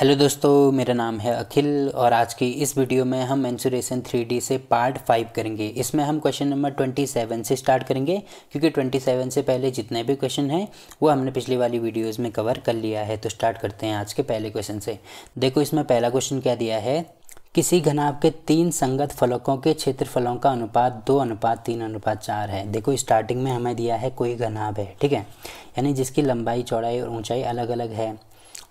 hello दोस्तों मेरा नाम है अखिल और आज की इस वीडियो में हम मैंसुरेशन 3D से पार्ट फाइव करेंगे इसमें हम क्वेश्चन नंबर 27 से स्टार्ट करेंगे क्योंकि 27 से पहले जितने भी क्वेश्चन हैं वो हमने पिछली वाली वीडियोस में कवर कर लिया है तो स्टार्ट करते हैं आज के पहले क्वेश्चन से देखो इसमें पहला क्वेश्चन क्या दिया है किसी घनाब के तीन संगत फलकों के क्षेत्रफलों का अनुपात दो अनुपात तीन अनुपात चार है देखो स्टार्टिंग में हमें दिया है कोई घनाब है ठीक है यानी जिसकी लंबाई चौड़ाई और ऊंचाई अलग अलग है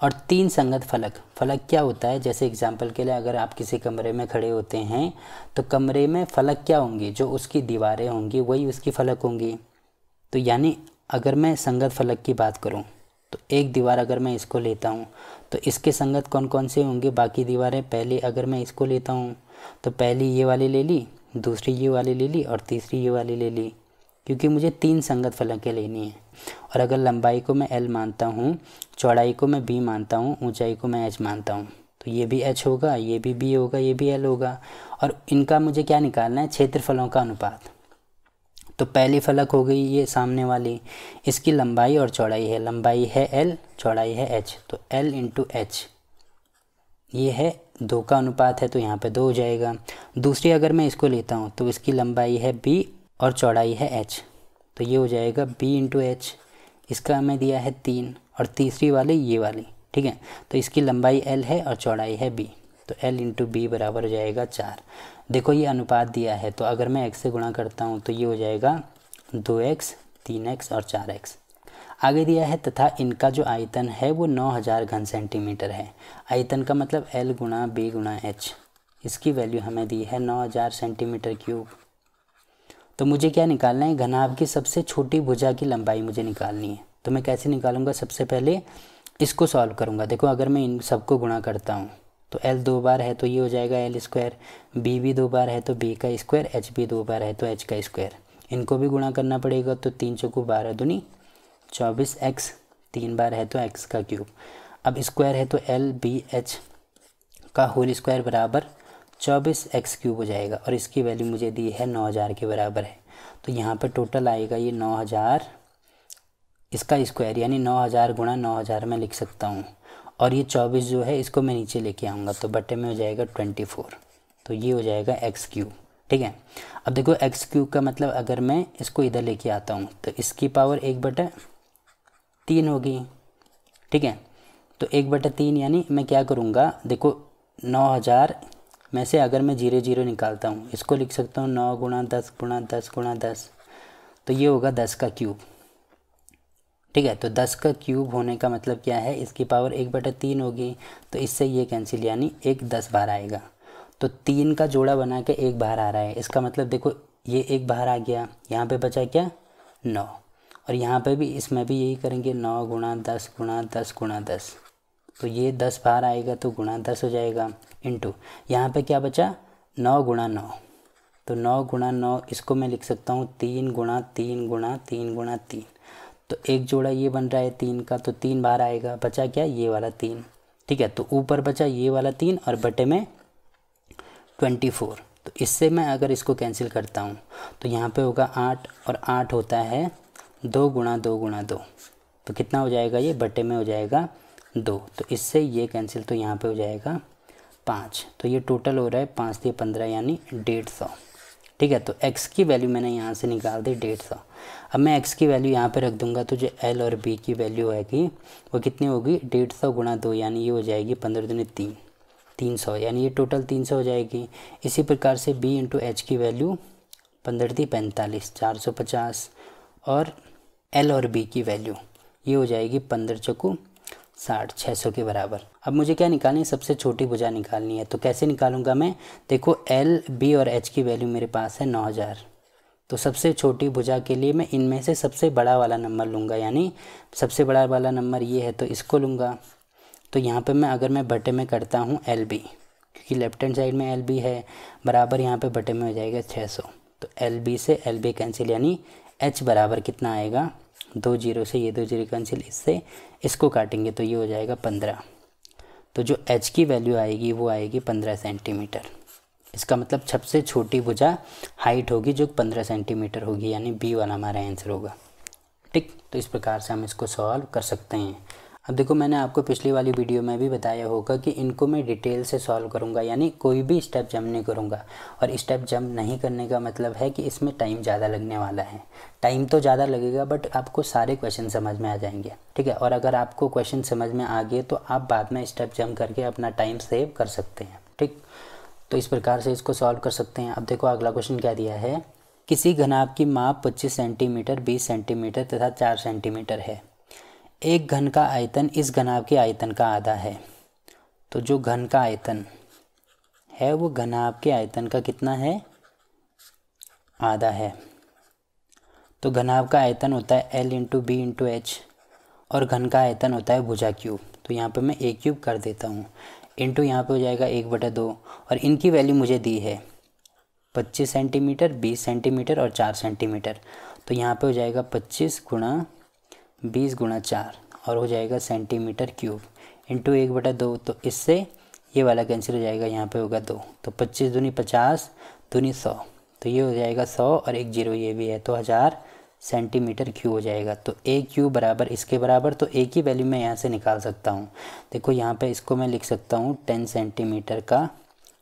और तीन संगत फलक फलक क्या होता है जैसे एग्जाम्पल के लिए अगर आप किसी कमरे में खड़े होते हैं तो कमरे में फलक क्या होंगे जो उसकी दीवारें होंगी वही उसकी फलक होंगी तो यानी अगर मैं संगत फलक की बात करूँ तो एक दीवार अगर मैं इसको लेता हूँ तो इसके संगत कौन कौन से होंगे बाकी दीवारें पहले अगर मैं इसको लेता हूँ तो पहली ये वाली ले ली दूसरी ये वाली ले ली और तीसरी ये वाली ले ली क्योंकि मुझे तीन संगत फलकें लेनी है और अगर लंबाई को मैं एल मानता हूँ चौड़ाई को मैं बी मानता हूँ ऊंचाई को मैं एच मानता हूँ तो ये भी एच होगा ये भी बी होगा ये भी एल होगा और इनका मुझे क्या निकालना है क्षेत्रफलों का अनुपात तो पहली फलक हो गई ये सामने वाली इसकी लंबाई और चौड़ाई है लंबाई है एल चौड़ाई है एच तो एल इंटू एच ये है दो का अनुपात है तो यहाँ पे दो हो जाएगा दूसरी अगर मैं इसको लेता हूँ तो इसकी लंबाई है बी और चौड़ाई है एच तो ये हो जाएगा बी इंटू एच इसका हमें दिया है तीन और तीसरी वाली ये वाली ठीक है तो इसकी लंबाई एल है और चौड़ाई है बी तो एल इंटू बी बराबर हो जाएगा चार देखो ये अनुपात दिया है तो अगर मैं एक्स से गुणा करता हूँ तो ये हो जाएगा दो एक्स तीन एक्स और चार एक्स आगे दिया है तथा इनका जो आयतन है वो नौ हज़ार घन सेंटीमीटर है आयतन का मतलब एल गुणा बी गुणा एच इसकी वैल्यू हमें दी है नौ हज़ार सेंटीमीटर क्यूब तो मुझे क्या निकालना है घनाभ की सबसे छोटी भुजा की लंबाई मुझे निकालनी है तो मैं कैसे निकालूंगा सबसे पहले इसको सॉल्व करूंगा देखो अगर मैं इन सबको गुणा करता हूँ तो एल दो बार है तो ये हो जाएगा एल स्क्वायर बी भी दो बार है तो बी का स्क्वायर एच भी दो बार है तो एच का स्क्वायर इनको भी गुणा करना पड़ेगा तो तीन चौकू बारह दुनी चौबीस एक्स तीन बार है तो एक्स का क्यूब अब स्क्वायर है तो एल बी एच का होल स्क्वायर बराबर चौबीस एक्स क्यूब हो जाएगा और इसकी वैल्यू मुझे दी है नौ हज़ार के बराबर है तो यहाँ पर टोटल आएगा ये नौ हज़ार इसका स्क्वायर यानी नौ हज़ार गुणा नौ हज़ार में लिख सकता हूँ और ये चौबीस जो है इसको मैं नीचे लेके आऊँगा तो बटे में हो जाएगा ट्वेंटी फोर तो ये हो जाएगा एक्स क्यूब ठीक है अब देखो एक्स क्यूब का मतलब अगर मैं इसको इधर लेके आता हूँ तो इसकी पावर एक बटा तीन होगी ठीक है तो एक बटा तीन यानी मैं क्या करूँगा देखो नौ हज़ार में से अगर मैं जीरो जीरो निकालता हूँ इसको लिख सकता हूँ नौ गुणा दस गुणा दस गुणा दस तो ये होगा दस का क्यूब ठीक है तो दस का क्यूब होने का मतलब क्या है इसकी पावर एक बटा तीन होगी तो इससे ये कैंसिल यानी एक दस बाहर आएगा तो तीन का जोड़ा बना के एक बाहर आ रहा है इसका मतलब देखो ये एक बाहर आ गया यहाँ पे बचा क्या नौ और यहाँ पे भी इसमें भी यही करेंगे नौ गुणा दस गुणा दस गुणा दस तो ये दस बाहर आएगा तो गुणा दस हो जाएगा इंटू यहाँ पर क्या बचा नौ गुणा नौ तो नौ गुणा नौ इसको मैं लिख सकता हूँ तीन गुणा तीन गुणा तीन गुणा तीन तो एक जोड़ा ये बन रहा है तीन का तो तीन बार आएगा बचा क्या ये वाला तीन ठीक है तो ऊपर बचा ये वाला तीन और बटे में ट्वेंटी फोर तो इससे मैं अगर इसको कैंसिल करता हूँ तो यहाँ पे होगा आठ और आठ होता है दो गुणा दो गुणा दो तो कितना हो जाएगा ये बटे में हो जाएगा दो तो इससे ये कैंसिल तो यहाँ पे हो जाएगा पाँच तो ये टोटल हो रहा है पाँच दिए पंद्रह यानी डेढ़ सौ ठीक है तो x की वैल्यू मैंने यहाँ से निकाल दी डेढ़ सौ अब मैं x की वैल्यू यहाँ पे रख दूंगा तो जो l और b की वैल्यू होगी वो कितनी होगी डेढ़ सौ गुणा दो यानी ये हो जाएगी पंद्रह दिन तीन तीन सौ यानी ये टोटल तीन सौ हो जाएगी इसी प्रकार से b इंटू एच की वैल्यू पंद्रह दी पैंतालीस चार सौ पचास और एल और बी की वैल्यू ये हो जाएगी पंद्रह चौकू साठ छः सौ के बराबर अब मुझे क्या निकालनी है सबसे छोटी भुजा निकालनी है तो कैसे निकालूंगा मैं देखो एल बी और एच की वैल्यू मेरे पास है नौ हज़ार तो सबसे छोटी भुजा के लिए मैं इनमें से सबसे बड़ा वाला नंबर लूँगा यानी सबसे बड़ा वाला नंबर ये है तो इसको लूँगा तो यहाँ पे मैं अगर मैं बटे में करता हूँ एल बी क्योंकि लेफ्ट हैंड साइड में एल बी है बराबर यहाँ पे बटे में हो जाएगा छः सौ तो एल बी से एल बी कैंसिल यानी एच बराबर कितना आएगा दो जीरो से ये दो जीरो कैंसिल इससे इसको काटेंगे तो ये हो जाएगा पंद्रह तो जो एच की वैल्यू आएगी वो आएगी पंद्रह सेंटीमीटर इसका मतलब सबसे छोटी भुजा हाइट होगी जो पंद्रह सेंटीमीटर होगी यानी बी वाला हमारा आंसर होगा ठीक तो इस प्रकार से हम इसको सॉल्व कर सकते हैं अब देखो मैंने आपको पिछली वाली वीडियो में भी बताया होगा कि इनको मैं डिटेल से सॉल्व करूँगा यानी कोई भी स्टेप जम नहीं करूँगा और स्टेप जम नहीं करने का मतलब है कि इसमें टाइम ज़्यादा लगने वाला है टाइम तो ज़्यादा लगेगा बट आपको सारे क्वेश्चन समझ में आ जाएंगे ठीक है और अगर आपको क्वेश्चन समझ में आ गए तो आप बाद में स्टेप जम करके अपना टाइम सेव कर सकते हैं ठीक तो इस प्रकार से इसको सॉल्व कर सकते हैं अब देखो अगला क्वेश्चन क्या दिया है किसी घनाभ की माप 25 सेंटीमीटर 20 सेंटीमीटर तथा 4 सेंटीमीटर है एक घन का आयतन इस घनाव के आयतन का आधा है तो जो घन का आयतन है वो घनाव के आयतन का कितना है आधा है तो घनाव का आयतन होता है L into B into H और घन का आयतन होता है भुजा क्यूब तो यहाँ पे मैं ए क्यूब कर देता हूँ इंटू यहाँ पे हो जाएगा एक बटा दो और इनकी वैल्यू मुझे दी है पच्चीस सेंटीमीटर बीस सेंटीमीटर और चार सेंटीमीटर तो यहाँ पे हो जाएगा पच्चीस गुणा बीस गुणा चार और हो जाएगा सेंटीमीटर क्यूब इंटू एक बटा दो तो इससे ये वाला कैंसिल हो जाएगा यहाँ पे होगा दो तो पच्चीस दूनी पचास दूनी सौ तो ये हो जाएगा सौ और एक जीरो ये भी है तो हज़ार सेंटीमीटर क्यू हो जाएगा तो ए क्यूब बराबर इसके बराबर तो ए की वैल्यू मैं यहाँ से निकाल सकता हूँ देखो यहाँ पे इसको मैं लिख सकता हूँ टेन सेंटीमीटर का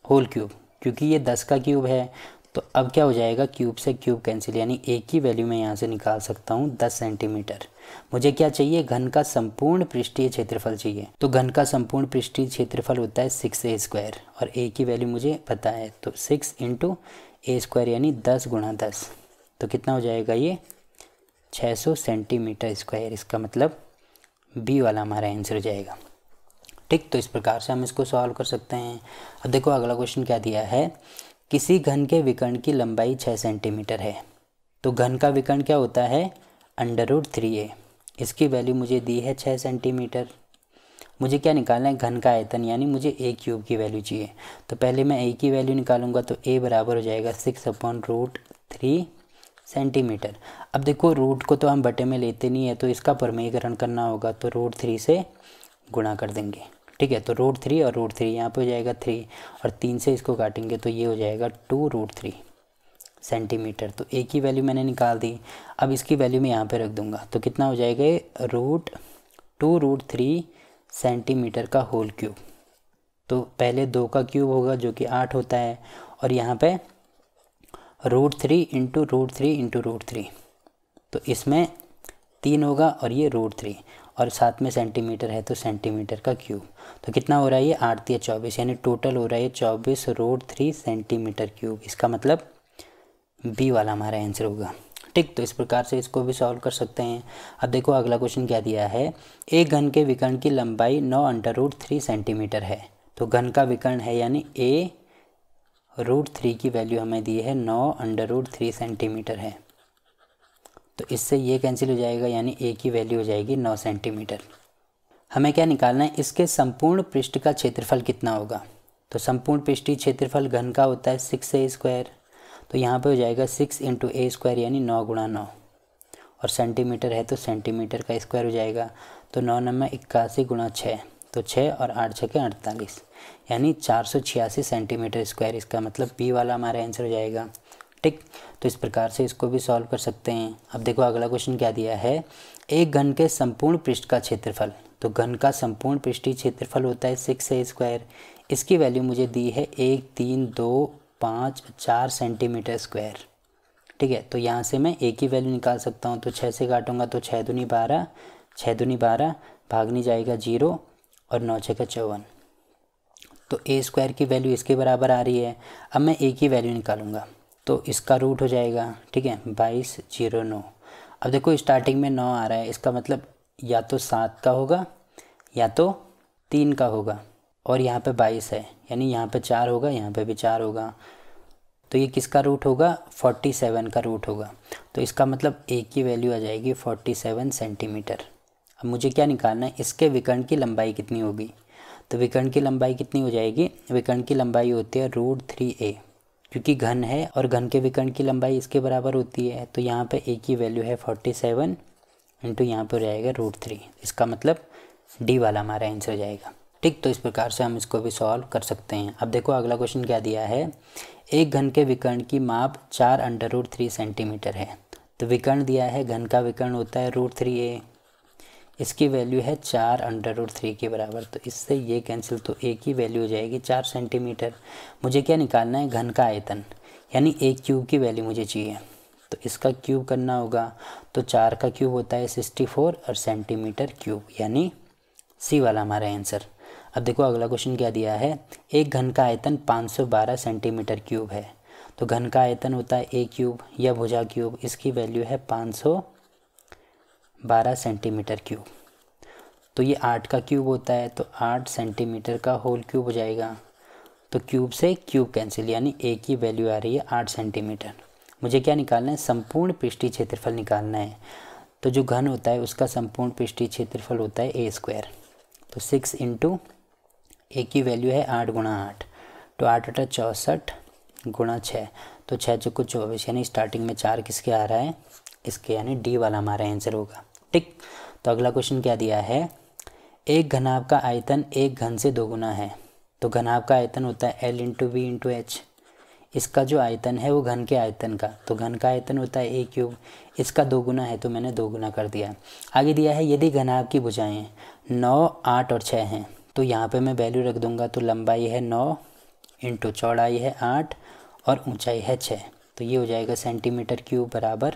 होल क्यूब क्योंकि ये दस का क्यूब है तो अब क्या हो जाएगा क्यूब से क्यूब कैंसिल यानी ए की वैल्यू मैं यहाँ से निकाल सकता हूँ दस सेंटीमीटर मुझे क्या चाहिए घन का संपूर्ण पृष्ठीय क्षेत्रफल चाहिए तो घन का संपूर्ण पृष्ठीय क्षेत्रफल होता है सिक्स ए स्क्वायर और ए की वैल्यू मुझे पता है तो सिक्स इंटू ए स्क्वायर यानी दस गुणा दस तो कितना हो जाएगा ये छः सौ सेंटीमीटर स्क्वायर इसका मतलब बी वाला हमारा आंसर हो जाएगा ठीक तो इस प्रकार से हम इसको सॉल्व कर सकते हैं अब देखो अगला क्वेश्चन क्या दिया है किसी घन के विकर्ण की लंबाई छः सेंटीमीटर है तो घन का विकर्ण क्या होता है अंडर रूट थ्री ए इसकी वैल्यू मुझे दी है छः सेंटीमीटर मुझे क्या निकालना है घन का आयतन यानी मुझे ए क्यूब की वैल्यू चाहिए तो पहले मैं ए की वैल्यू निकालूंगा तो ए बराबर हो जाएगा six upon root three centimetre अब देखो रूट को तो हम बटे में लेते नहीं है तो इसका परमेयकरण करना होगा तो रूट थ्री से गुणा कर देंगे ठीक है तो रूट थ्री और रूट थ्री यहाँ पर हो जाएगा थ्री और तीन से इसको काटेंगे तो ये हो जाएगा टू रूट थ्री सेंटीमीटर तो ए की वैल्यू मैंने निकाल दी अब इसकी वैल्यू मैं यहाँ पे रख दूँगा तो कितना हो जाएगा root two root three centimetre का होल क्यूब तो पहले दो का क्यूब होगा जो कि आठ होता है और यहाँ पे root three into root three into root three तो इसमें तीन होगा और ये रूट थ्री और साथ में सेंटीमीटर है तो सेंटीमीटर का क्यूब तो कितना हो रहा है ये आठ या चौबीस यानी टोटल हो रहा है चौबीस रूट थ्री सेंटीमीटर क्यूब इसका मतलब बी वाला हमारा आंसर होगा ठीक तो इस प्रकार से इसको भी सॉल्व कर सकते हैं अब देखो अगला क्वेश्चन क्या दिया है ए घन के विकर्ण की लंबाई नौ अंडर रूट थ्री सेंटीमीटर है तो घन का विकर्ण है यानी ए रूट थ्री की वैल्यू हमें दी है नौ अंडर रूट थ्री सेंटीमीटर है तो इससे ये कैंसिल हो जाएगा यानी ए की वैल्यू हो जाएगी नौ सेंटीमीटर हमें क्या निकालना है इसके संपूर्ण पृष्ठ का क्षेत्रफल कितना होगा तो संपूर्ण पृष्ठी क्षेत्रफल घन का होता है सिक्स ए स्क्वायर तो यहाँ पे हो जाएगा सिक्स इंटू ए स्क्वायर यानी नौ गुणा नौ और सेंटीमीटर है तो सेंटीमीटर का स्क्वायर हो जाएगा तो नौ नंबर इक्यासी गुणा छः तो छः और आठ छः के अड़तालीस यानी चार सौ छियासी सेंटीमीटर स्क्वायर इसका मतलब बी वाला हमारा आंसर हो जाएगा ठीक तो इस प्रकार से इसको भी सॉल्व कर सकते हैं अब देखो अगला क्वेश्चन क्या दिया है एक घन के संपूर्ण पृष्ठ का क्षेत्रफल तो घन का संपूर्ण पृष्ठी क्षेत्रफल होता है सिक्स ए स्क्वायर इसकी वैल्यू मुझे दी है एक तीन दो पाँच चार सेंटीमीटर स्क्वायर ठीक है तो यहाँ से मैं एक ही वैल्यू निकाल सकता हूँ तो छः से काटूंगा तो छः दूनी बारह छः दूनी बारह भागनी जाएगा जीरो और नौ छः का चौवन तो ए स्क्वायर की वैल्यू इसके बराबर आ रही है अब मैं एक ही वैल्यू निकालूंगा तो इसका रूट हो जाएगा ठीक है बाईस जीरो नौ अब देखो स्टार्टिंग में नौ आ रहा है इसका मतलब या तो सात का होगा या तो तीन का होगा और यहाँ पे बाईस है यानी यहाँ पे चार होगा यहाँ पे भी चार होगा तो ये किसका रूट होगा फोर्टी सेवन का रूट होगा तो इसका मतलब ए की वैल्यू आ जाएगी फोर्टी सेवन सेंटीमीटर अब मुझे क्या निकालना है इसके विकर्ण की लंबाई कितनी होगी तो विकर्ण की लंबाई कितनी हो जाएगी विकर्ण की लंबाई होती है रूट थ्री ए क्योंकि घन है और घन के विकर्ण की लंबाई इसके बराबर होती है तो यहाँ पर ए की वैल्यू है फोर्टी सेवन इंटू यहाँ पर हो जाएगा रूट थ्री इसका मतलब डी वाला हमारा आंसर हो जाएगा ठीक तो इस प्रकार से हम इसको भी सॉल्व कर सकते हैं अब देखो अगला क्वेश्चन क्या दिया है एक घन के विकर्ण की माप चार अंडर रूट थ्री सेंटीमीटर है तो विकर्ण दिया है घन का विकर्ण होता है रूट थ्री ए इसकी वैल्यू है चार अंडर रूट थ्री के बराबर तो इससे ये कैंसिल तो ए की वैल्यू हो जाएगी चार सेंटीमीटर मुझे क्या निकालना है घन का आयतन यानी ए क्यूब की वैल्यू मुझे चाहिए तो इसका क्यूब करना होगा तो चार का क्यूब होता है सिक्सटी फोर और सेंटीमीटर क्यूब यानी सी वाला हमारा आंसर अब देखो अगला क्वेश्चन क्या दिया है एक घन का आयतन 512 सेंटीमीटर क्यूब है तो घन का आयतन होता है ए क्यूब या भुजा क्यूब इसकी वैल्यू है 512 सेंटीमीटर क्यूब तो ये आठ का क्यूब होता है तो आठ सेंटीमीटर का होल क्यूब हो जाएगा तो क्यूब से क्यूब कैंसिल यानी ए की वैल्यू आ रही है आठ सेंटीमीटर मुझे क्या निकालना है संपूर्ण पृष्ठी क्षेत्रफल निकालना है तो जो घन होता है उसका संपूर्ण पृष्ठी क्षेत्रफल होता है ए स्क्वायर तो सिक्स इंटू ए की वैल्यू है आठ गुणा आठ तो आठ अठा चौंसठ गुणा छः तो छः चौको चौबीस यानी स्टार्टिंग में चार किसके आ रहा है इसके यानी डी वाला हमारा आंसर होगा ठीक तो अगला क्वेश्चन क्या दिया है एक घनाभ का आयतन एक घन से दोगुना है तो घनाभ का आयतन होता है L into B into H इसका जो आयतन है वो घन के आयतन का तो घन का आयतन होता है ए क्यूब इसका दोगुना है तो मैंने दोगुना कर दिया आगे दिया है यदि घनाभ की भुजाएं नौ आठ और छः हैं तो यहाँ पे मैं वैल्यू रख दूँगा तो लंबाई है नौ इंटू चौड़ाई है आठ और ऊंचाई है छः तो ये हो जाएगा सेंटीमीटर क्यूब बराबर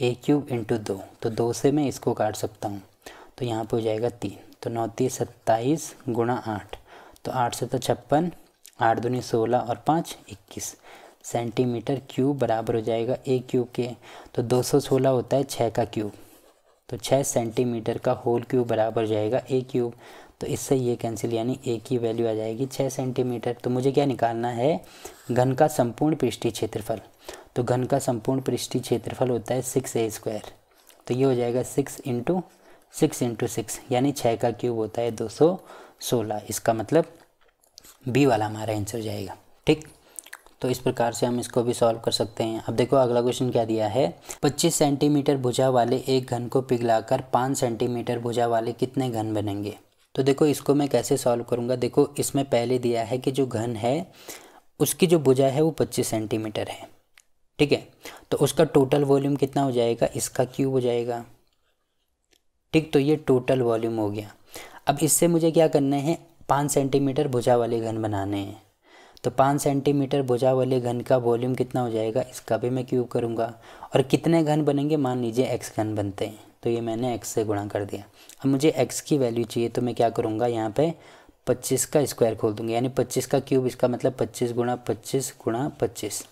ए क्यूब इंटू दो तो दो से मैं इसको काट सकता हूँ तो यहाँ पे हो जाएगा तीन तो नौ तीस सत्ताईस गुणा आठ तो आठ सौ तो छप्पन आठ दूनी सोलह और पाँच इक्कीस सेंटीमीटर क्यूब बराबर हो जाएगा ए क्यूब के तो दो सौ सोलह होता है छः का क्यूब तो छः सेंटीमीटर का होल क्यूब बराबर हो जाएगा ए क्यूब तो इससे ये कैंसिल यानी ए की वैल्यू आ जाएगी छः सेंटीमीटर तो मुझे क्या निकालना है घन का संपूर्ण पृष्ठी क्षेत्रफल तो घन का संपूर्ण पृष्ठी क्षेत्रफल होता है सिक्स ए स्क्वायर तो ये हो जाएगा six into six into six यानी छः का क्यूब होता है दो सौ सोलह इसका मतलब बी वाला हमारा आंसर जाएगा ठीक तो इस प्रकार से हम इसको भी सॉल्व कर सकते हैं अब देखो अगला क्वेश्चन क्या दिया है 25 सेंटीमीटर भुजा वाले एक घन को पिघलाकर 5 सेंटीमीटर भुजा वाले कितने घन बनेंगे तो देखो इसको मैं कैसे सॉल्व करूँगा देखो इसमें पहले दिया है कि जो घन है उसकी जो भुजा है वो पच्चीस सेंटीमीटर है ठीक है तो उसका टोटल वॉल्यूम कितना हो जाएगा इसका क्यूब हो जाएगा ठीक तो ये टोटल वॉल्यूम हो गया अब इससे मुझे क्या करना है पाँच सेंटीमीटर भुजा वाले घन बनाने हैं तो पाँच सेंटीमीटर भुजा वाले घन का वॉल्यूम कितना हो जाएगा इसका भी मैं क्यूब करूँगा और कितने घन बनेंगे मान लीजिए एक्स घन बनते हैं तो ये मैंने एक्स से गुणा कर दिया अब मुझे एक्स की वैल्यू चाहिए तो मैं क्या करूँगा यहाँ पर पच्चीस का स्क्वायर खोल दूँगा यानी पच्चीस का क्यूब इसका मतलब पच्चीस गुणा पच्चीस गुणा पच्चीस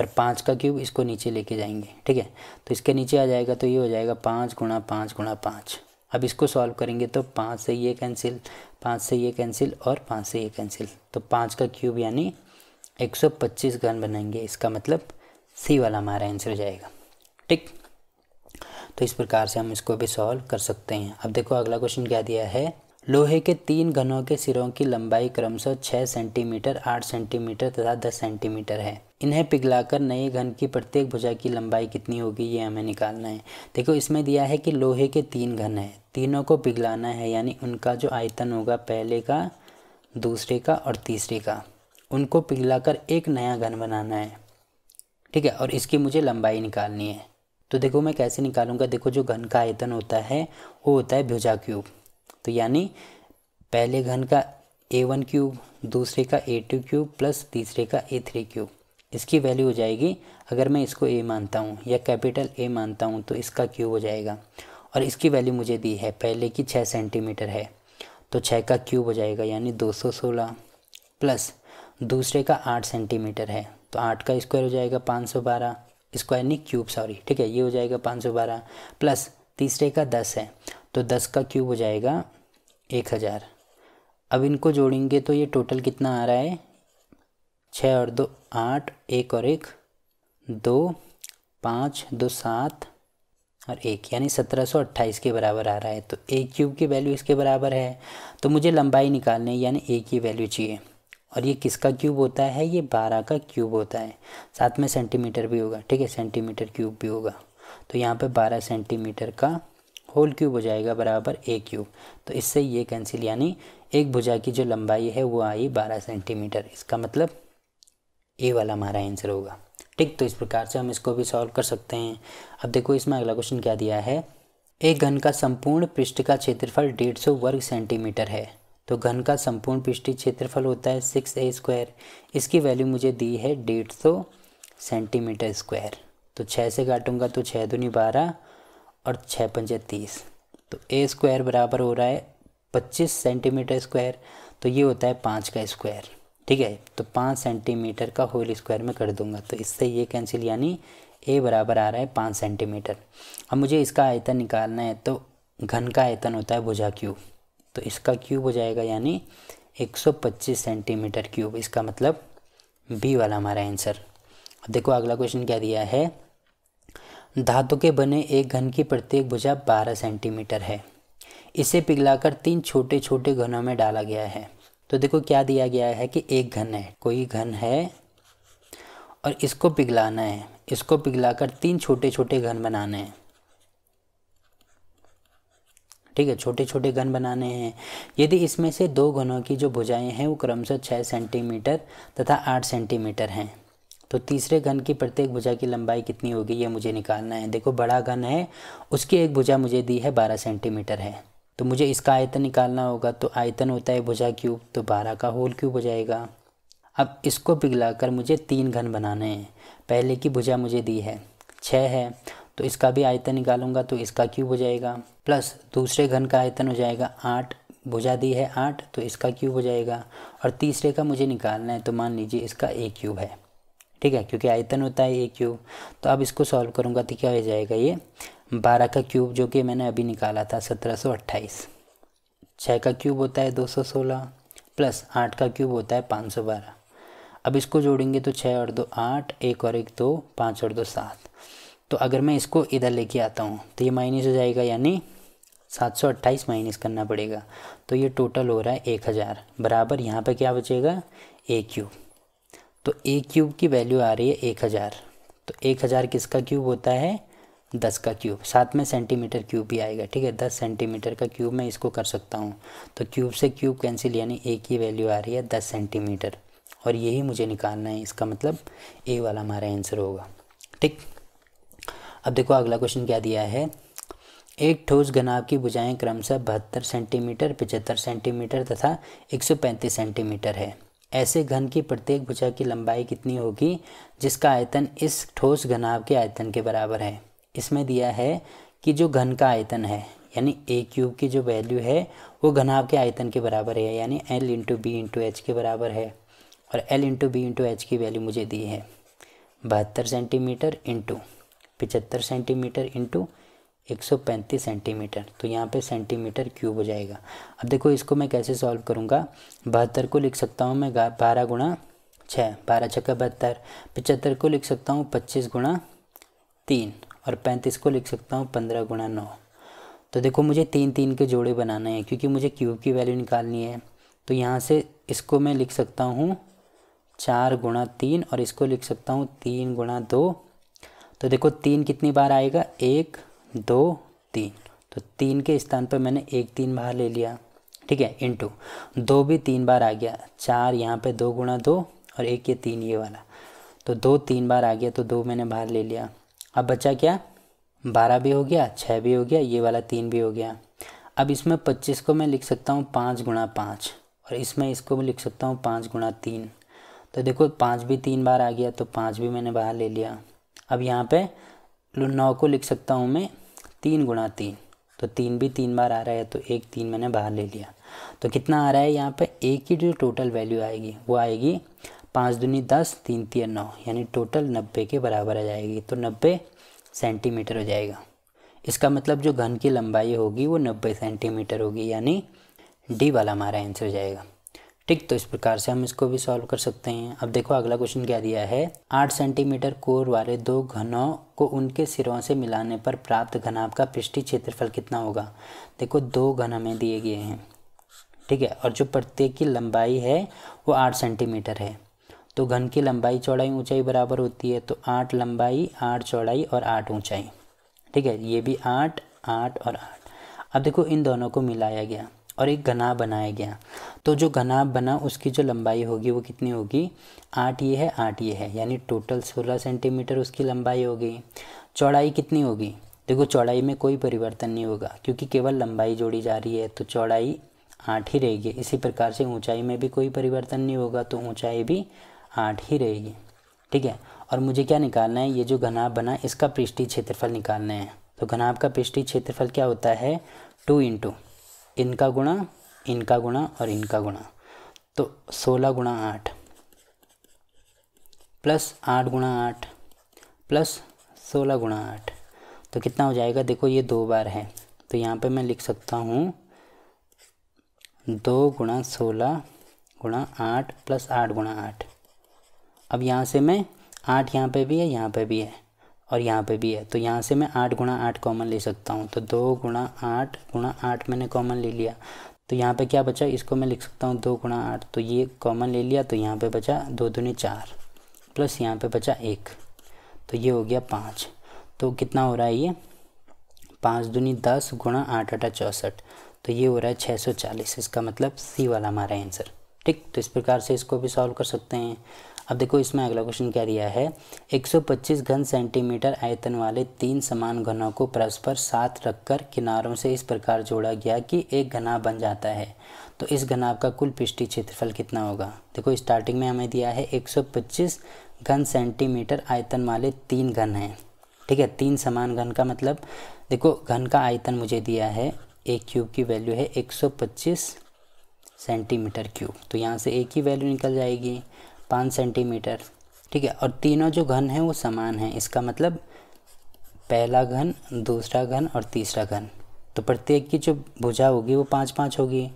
और पाँच का क्यूब इसको नीचे लेके जाएंगे ठीक है तो इसके नीचे आ जाएगा तो ये हो जाएगा पाँच गुणा पाँच गुणा पाँच अब इसको सॉल्व करेंगे तो पाँच से ये कैंसिल पाँच से ये कैंसिल और पाँच से ये कैंसिल तो पाँच का क्यूब यानी एक पच्चीस घन बनाएंगे इसका मतलब सी वाला हमारा आंसर जाएगा ठीक तो इस प्रकार से हम इसको भी सॉल्व कर सकते हैं अब देखो अगला क्वेश्चन क्या दिया है लोहे के तीन घनों के सिरों की लंबाई क्रमशः छः सेंटीमीटर आठ सेंटीमीटर तथा दस सेंटीमीटर है इन्हें पिघलाकर नए घन की प्रत्येक भुजा की लंबाई कितनी होगी ये हमें निकालना है देखो इसमें दिया है कि लोहे के तीन घन है तीनों को पिघलाना है यानी उनका जो आयतन होगा पहले का दूसरे का और तीसरे का उनको पिघलाकर एक नया घन बनाना है ठीक है और इसकी मुझे लंबाई निकालनी है तो देखो मैं कैसे निकालूंगा देखो जो घन का आयतन होता है वो होता है भुजा क्यूब तो यानी पहले घन का ए वन क्यूब दूसरे का ए टू क्यूब प्लस तीसरे का ए थ्री क्यूब इसकी वैल्यू हो जाएगी अगर मैं इसको ए मानता हूँ या कैपिटल ए मानता हूँ तो इसका क्यूब हो जाएगा और इसकी वैल्यू मुझे दी है पहले की छः सेंटीमीटर है तो छः का क्यूब हो जाएगा यानी दो सौ सोलह प्लस दूसरे का आठ सेंटीमीटर है तो आठ का स्क्वायर हो जाएगा पाँच सौ बारह स्क्वायर नहीं क्यूब सॉरी ठीक है ये हो जाएगा पाँच सौ बारह प्लस तीसरे का दस है तो दस का क्यूब हो जाएगा एक हज़ार अब इनको जोड़ेंगे तो ये टोटल कितना आ रहा है छः और दो आठ एक और एक दो पाँच दो सात और एक यानी सत्रह सौ अट्ठाईस के बराबर आ रहा है तो एक क्यूब की वैल्यू इसके बराबर है तो मुझे लंबाई निकालनी है यानी एक की वैल्यू चाहिए और ये किसका क्यूब होता है ये बारह का क्यूब होता है साथ में सेंटीमीटर भी होगा ठीक है सेंटीमीटर क्यूब भी होगा तो यहाँ पे बारह सेंटीमीटर का होल क्यूब हो जाएगा बराबर ए क्यूब तो इससे ये कैंसिल यानी एक भुजा की जो लंबाई है वो आई बारह सेंटीमीटर इसका मतलब ए वाला हमारा आंसर होगा ठीक तो इस प्रकार से हम इसको भी सॉल्व कर सकते हैं अब देखो इसमें अगला क्वेश्चन क्या दिया है एक घन का संपूर्ण पृष्ठ का क्षेत्रफल डेढ़ सौ वर्ग सेंटीमीटर है तो घन का संपूर्ण पृष्ठी क्षेत्रफल होता है सिक्स ए स्क्वायर इसकी वैल्यू मुझे दी है डेढ़ सौ सेंटीमीटर स्क्वायर तो छः से काटूंगा तो छः दूनी बारह और छः पंजे तीस तो ए स्क्वायर बराबर हो रहा है पच्चीस सेंटीमीटर स्क्वायर तो ये होता है पाँच का स्क्वायर ठीक है तो पाँच सेंटीमीटर का होल स्क्वायर में कर दूंगा तो इससे ये कैंसिल यानी ए बराबर आ रहा है पाँच सेंटीमीटर अब मुझे इसका आयतन निकालना है तो घन का आयतन होता है भुजा क्यूब तो इसका क्यूब हो जाएगा यानी 125 सेंटीमीटर क्यूब इसका मतलब बी वाला हमारा आंसर देखो अगला क्वेश्चन क्या दिया है धातु के बने एक घन की प्रत्येक भुजा 12 सेंटीमीटर है इसे पिघलाकर तीन छोटे छोटे घनों में डाला गया है तो देखो क्या दिया गया है कि एक घन है कोई घन है और इसको पिघलाना है इसको पिघलाकर तीन छोटे छोटे घन बनाने हैं ठीक है छोटे छोटे घन बनाने हैं यदि इसमें से दो घनों की जो भुजाएं हैं वो क्रमशः छः सेंटीमीटर तथा आठ सेंटीमीटर हैं तो तीसरे घन की प्रत्येक भुजा की लंबाई कितनी होगी ये मुझे निकालना है देखो बड़ा घन है उसकी एक भुजा मुझे दी है बारह सेंटीमीटर है तो मुझे इसका आयतन निकालना होगा तो आयतन होता है भुजा क्यूब तो बारह का होल क्यूब हो जाएगा अब इसको पिघलाकर मुझे तीन घन बनाने हैं पहले की भुजा मुझे दी है छः है तो इसका भी आयतन निकालूंगा तो इसका क्यूब हो जाएगा प्लस दूसरे घन का आयतन हो जाएगा आठ भुजा दी है आठ तो इसका क्यूब हो जाएगा और तीसरे का मुझे निकालना है तो मान लीजिए इसका ए क्यूब है ठीक है क्योंकि आयतन होता है ए क्यूब तो अब इसको सॉल्व करूँगा तो क्या हो जाएगा ये बारह का क्यूब जो कि मैंने अभी निकाला था सत्रह सौ अट्ठाईस छः का क्यूब होता है दो सौ सोलह प्लस आठ का क्यूब होता है पाँच सौ बारह अब इसको जोड़ेंगे तो छः और दो आठ एक और एक दो पाँच और दो सात तो अगर मैं इसको इधर लेके आता हूँ तो ये माइनस हो जाएगा यानी सात सौ अट्ठाईस माइनस करना पड़ेगा तो ये टोटल हो रहा है एक हज़ार बराबर यहाँ पे क्या बचेगा ए क्यूब तो ए क्यूब की वैल्यू आ रही है एक हज़ार तो एक हज़ार किसका क्यूब होता है दस का क्यूब साथ में सेंटीमीटर क्यूब भी आएगा ठीक है दस सेंटीमीटर का क्यूब मैं इसको कर सकता हूँ तो क्यूब से क्यूब कैंसिल यानी ए की वैल्यू आ रही है दस सेंटीमीटर और यही मुझे निकालना है इसका मतलब ए वाला हमारा आंसर होगा ठीक अब देखो अगला क्वेश्चन क्या दिया है एक ठोस घनाव की भुजाएं क्रमशः बहत्तर सेंटीमीटर पचहत्तर सेंटीमीटर तथा 135 सेंटीमीटर है ऐसे घन की प्रत्येक भुजा की लंबाई कितनी होगी जिसका आयतन इस ठोस घनाव के आयतन के बराबर है इसमें दिया है कि जो घन का आयतन है यानी ए क्यूब की जो वैल्यू है वो घनाव के आयतन के बराबर है यानी L into B into H के बराबर है और L into B into H की वैल्यू मुझे दी है बहत्तर सेंटीमीटर इंटू पिचहत्तर सेंटीमीटर इंटू एक सौ पैंतीस सेंटीमीटर तो यहाँ पे सेंटीमीटर क्यूब हो जाएगा अब देखो इसको मैं कैसे सॉल्व करूँगा बहत्तर को लिख सकता हूँ मैं बारह गुणा छः बारह छक्का बहत्तर पिचहत्तर को लिख सकता हूँ पच्चीस गुणा तीन और पैंतीस को लिख सकता हूँ पंद्रह गुणा नौ तो देखो मुझे तीन तीन के जोड़े बनाना है क्योंकि मुझे क्यूब की वैल्यू निकालनी है तो यहाँ से इसको मैं लिख सकता हूँ चार गुणा तीन और इसको लिख सकता हूँ तीन गुणा दो तो देखो तीन कितनी बार आएगा एक दो तीन तो तीन के स्थान पर मैंने एक तीन बार ले लिया ठीक है टू दो भी तीन बार आ गया चार यहाँ पे दो गुणा दो और एक ये तीन ये वाला तो दो तीन बार आ गया तो दो मैंने बाहर ले लिया अब बचा क्या बारह भी हो गया छः भी हो गया ये वाला तीन भी हो गया अब इसमें पच्चीस को मैं लिख सकता हूँ पाँच गुणा पाँच और इसमें इसको मैं लिख सकता हूँ पाँच गुणा तीन तो देखो पाँच भी तीन बार आ गया तो पाँच भी मैंने बाहर ले लिया अब यहाँ पे नौ को लिख सकता हूँ मैं तीन गुणा तीन तो तीन भी तीन बार आ रहा है तो एक तीन मैंने बाहर ले लिया तो कितना आ रहा है यहाँ पे एक की जो टोटल वैल्यू आएगी वो आएगी पाँच दूनी दस तीन तीन नौ यानी टोटल नब्बे के बराबर आ जाएगी तो नब्बे सेंटीमीटर हो जाएगा इसका मतलब जो घन की लंबाई होगी वो नब्बे सेंटीमीटर होगी यानी डी वाला हमारा आंसर हो जाएगा ठीक तो इस प्रकार से हम इसको भी सॉल्व कर सकते हैं अब देखो अगला क्वेश्चन क्या दिया है आठ सेंटीमीटर कोर वाले दो घनों को उनके सिरों से मिलाने पर प्राप्त घनाभ का पृष्ठी क्षेत्रफल कितना होगा देखो दो घन हमें दिए गए हैं ठीक है और जो प्रत्येक की लंबाई है वो आठ सेंटीमीटर है तो घन की लंबाई चौड़ाई ऊंचाई बराबर होती है तो आठ लंबाई आठ चौड़ाई और आठ ऊंचाई ठीक है ये भी आठ आठ और आठ अब देखो इन दोनों को मिलाया गया और एक घना बनाया गया तो जो घना बना उसकी जो लंबाई होगी वो कितनी होगी आठ ये है आठ ये है यानी टोटल सोलह सेंटीमीटर उसकी लंबाई होगी चौड़ाई कितनी होगी देखो चौड़ाई में कोई परिवर्तन नहीं होगा क्योंकि केवल लंबाई जोड़ी जा रही है तो चौड़ाई आठ ही रहेगी इसी प्रकार से ऊंचाई में भी कोई परिवर्तन नहीं होगा तो ऊंचाई भी आठ ही रहेगी ठीक है और मुझे क्या निकालना है ये जो घनाभ बना इसका पृष्ठीय क्षेत्रफल निकालना है तो घनाभ का पृष्ठीय क्षेत्रफल क्या होता है टू इंटू इनका गुणा इनका गुणा और इनका गुणा तो सोलह गुणा आठ प्लस आठ गुणा आठ प्लस सोलह गुणा आठ तो कितना हो जाएगा देखो ये दो बार है तो यहाँ पे मैं लिख सकता हूँ दो गुणा सोलह गुणा आठ प्लस आठ गुणा आठ अब यहाँ से मैं आठ यहाँ पे भी है यहाँ पे भी है और यहाँ पे भी है तो यहाँ से मैं आठ गुणा आठ कॉमन ले सकता हूँ तो दो गुणा आठ गुणा आठ मैंने कॉमन ले लिया तो यहाँ पे क्या बचा इसको मैं लिख सकता हूँ दो गुणा आठ तो ये कॉमन ले लिया तो यहाँ पे बचा दो दुनी चार प्लस यहाँ पे बचा एक तो ये हो गया पाँच तो कितना हो रहा है ये पाँच दूनी दस गुणा आठ अठा चौंसठ तो ये हो रहा है छः सौ चालीस इसका मतलब सी वाला हमारा आंसर ठीक तो इस प्रकार से इसको भी सॉल्व कर सकते हैं अब देखो इसमें अगला क्वेश्चन क्या दिया है 125 घन सेंटीमीटर आयतन वाले तीन समान घनों को परस्पर साथ रखकर किनारों से इस प्रकार जोड़ा गया कि एक घना बन जाता है तो इस घना का कुल पृष्ठीय क्षेत्रफल कितना होगा देखो स्टार्टिंग में हमें दिया है एक घन सेंटीमीटर आयतन वाले तीन घन हैं ठीक है तीन समान घन का मतलब देखो घन का आयतन मुझे दिया है ए क्यूब की वैल्यू है 125 सेंटीमीटर क्यूब तो यहाँ से ए की वैल्यू निकल जाएगी पाँच सेंटीमीटर ठीक है और तीनों जो घन हैं वो समान हैं इसका मतलब पहला घन दूसरा घन और तीसरा घन तो प्रत्येक की जो भुजा होगी वो पाँच पाँच होगी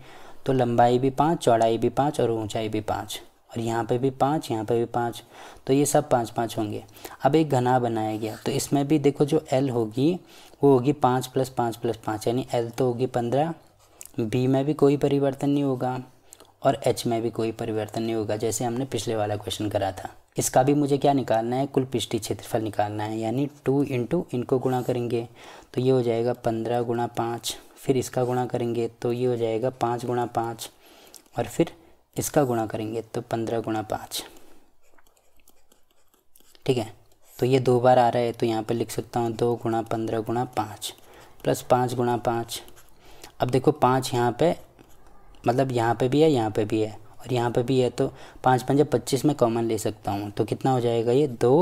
तो लंबाई भी पाँच चौड़ाई भी पाँच और ऊंचाई भी पाँच और यहाँ पे भी पाँच यहाँ पे भी पाँच तो ये सब पाँच पाँच होंगे अब एक घना बनाया गया तो इसमें भी देखो जो एल होगी वो होगी पाँच प्लस पाँच प्लस पाँच यानी एल तो होगी पंद्रह बी में भी कोई परिवर्तन नहीं होगा और एच में भी कोई परिवर्तन नहीं होगा जैसे हमने पिछले वाला क्वेश्चन करा था इसका भी मुझे क्या निकालना है कुल पृष्ठी क्षेत्रफल निकालना है यानी टू इंटू इनको गुणा करेंगे तो ये हो जाएगा पंद्रह गुणा पाँच फिर इसका गुणा करेंगे तो ये हो जाएगा पाँच गुणा पाँच और फिर इसका गुणा करेंगे तो पंद्रह गुणा पाँच ठीक है तो ये दो बार आ रहा है तो यहाँ पर लिख सकता हूँ दो गुणा पंद्रह गुणा पाँच प्लस पाँच गुणा पाँच अब देखो पाँच यहाँ पर मतलब यहाँ पे भी है यहाँ पे भी है और यहाँ पे भी है तो पाँच पंजे पच्चीस में कॉमन ले सकता हूँ तो कितना हो जाएगा ये दो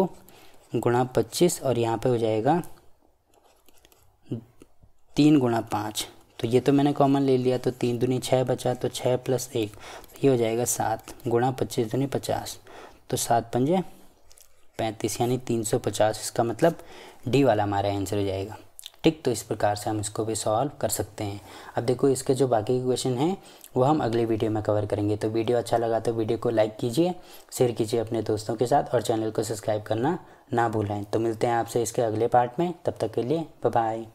गुणा पच्चीस और यहाँ पे हो जाएगा तीन गुणा पाँच तो ये तो मैंने कॉमन ले लिया तो तीन दुनी छः बचा तो छः प्लस एक तो ये हो जाएगा सात गुणा पच्चीस दुनी पचास तो सात पंजे पैंतीस यानी तीन सौ पचास इसका मतलब डी वाला हमारा आंसर हो जाएगा ठीक तो इस प्रकार से हम इसको भी सॉल्व कर सकते हैं अब देखो इसके जो बाकी क्वेश्चन हैं वो हम अगले वीडियो में कवर करेंगे तो वीडियो अच्छा लगा तो वीडियो को लाइक कीजिए शेयर कीजिए अपने दोस्तों के साथ और चैनल को सब्सक्राइब करना ना भूलें तो मिलते हैं आपसे इसके अगले पार्ट में तब तक के लिए बाय